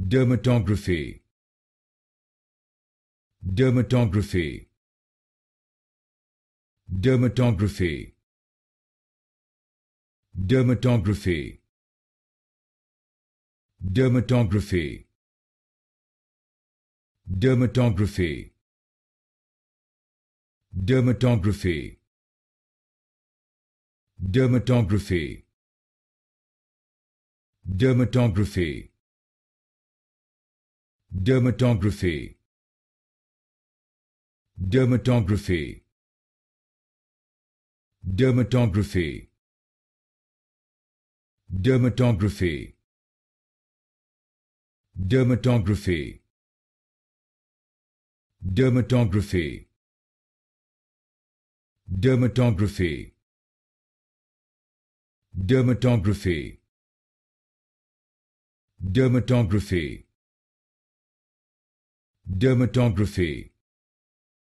dermatography dermatography dermatography dermatography dermatography dermatography dermatography dermatography dermatography dermatography dermatography dermatography dermatography dermatography dermatography dermatography dermatography dermatography dermatography